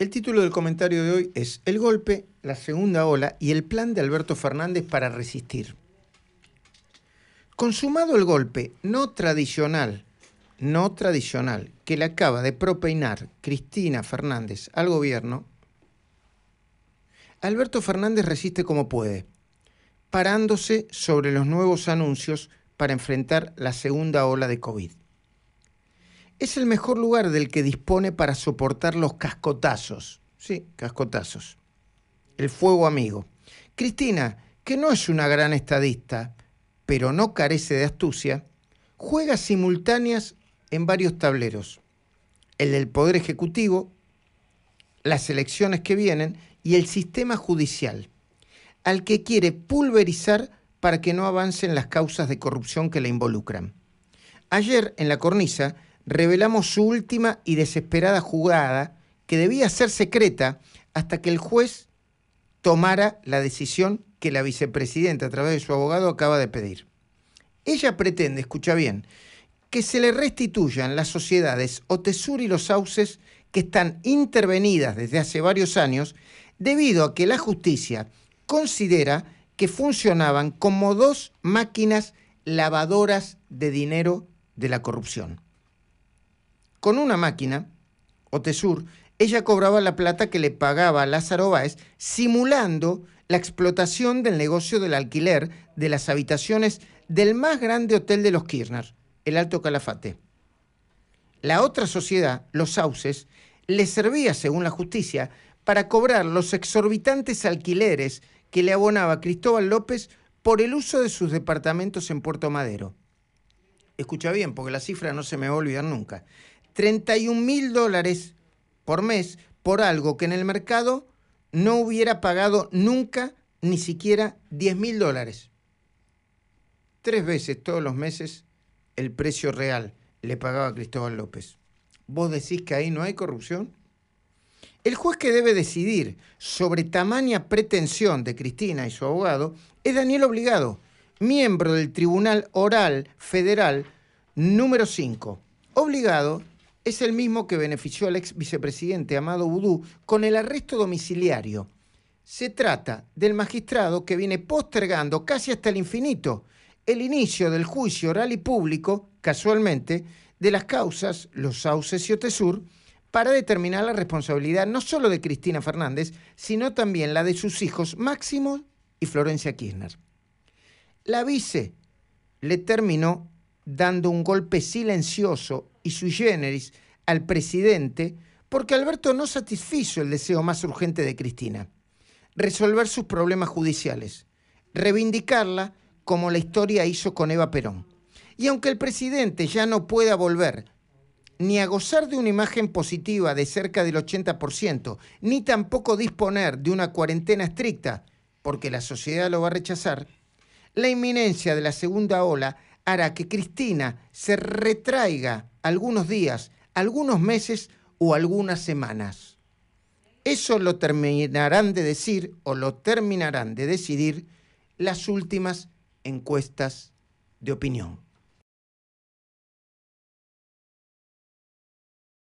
El título del comentario de hoy es El golpe, la segunda ola y el plan de Alberto Fernández para resistir. Consumado el golpe no tradicional, no tradicional, que le acaba de propeinar Cristina Fernández al gobierno, Alberto Fernández resiste como puede, parándose sobre los nuevos anuncios para enfrentar la segunda ola de COVID es el mejor lugar del que dispone para soportar los cascotazos. Sí, cascotazos. El fuego amigo. Cristina, que no es una gran estadista, pero no carece de astucia, juega simultáneas en varios tableros. El del Poder Ejecutivo, las elecciones que vienen y el sistema judicial, al que quiere pulverizar para que no avancen las causas de corrupción que la involucran. Ayer, en la cornisa, revelamos su última y desesperada jugada que debía ser secreta hasta que el juez tomara la decisión que la vicepresidenta a través de su abogado acaba de pedir. Ella pretende, escucha bien, que se le restituyan las sociedades Otesur y Los Sauces que están intervenidas desde hace varios años debido a que la justicia considera que funcionaban como dos máquinas lavadoras de dinero de la corrupción. Con una máquina, Otesur, ella cobraba la plata que le pagaba Lázaro Báez simulando la explotación del negocio del alquiler de las habitaciones del más grande hotel de los Kirchner, el Alto Calafate. La otra sociedad, los Sauces, le servía, según la justicia, para cobrar los exorbitantes alquileres que le abonaba Cristóbal López por el uso de sus departamentos en Puerto Madero. Escucha bien, porque la cifra no se me va a olvidar nunca. 31 mil dólares por mes por algo que en el mercado no hubiera pagado nunca ni siquiera 10 mil dólares. Tres veces todos los meses el precio real le pagaba Cristóbal López. ¿Vos decís que ahí no hay corrupción? El juez que debe decidir sobre tamaña pretensión de Cristina y su abogado es Daniel Obligado, miembro del Tribunal Oral Federal número 5. Obligado es el mismo que benefició al ex vicepresidente Amado Boudou con el arresto domiciliario. Se trata del magistrado que viene postergando casi hasta el infinito el inicio del juicio oral y público, casualmente, de las causas Los Sauces y Otesur para determinar la responsabilidad no solo de Cristina Fernández, sino también la de sus hijos Máximo y Florencia Kirchner. La vice le terminó dando un golpe silencioso y sui generis al presidente porque Alberto no satisfizo el deseo más urgente de Cristina, resolver sus problemas judiciales, reivindicarla como la historia hizo con Eva Perón. Y aunque el presidente ya no pueda volver ni a gozar de una imagen positiva de cerca del 80%, ni tampoco disponer de una cuarentena estricta, porque la sociedad lo va a rechazar, la inminencia de la segunda ola hará que Cristina se retraiga algunos días, algunos meses o algunas semanas. Eso lo terminarán de decir o lo terminarán de decidir las últimas encuestas de opinión.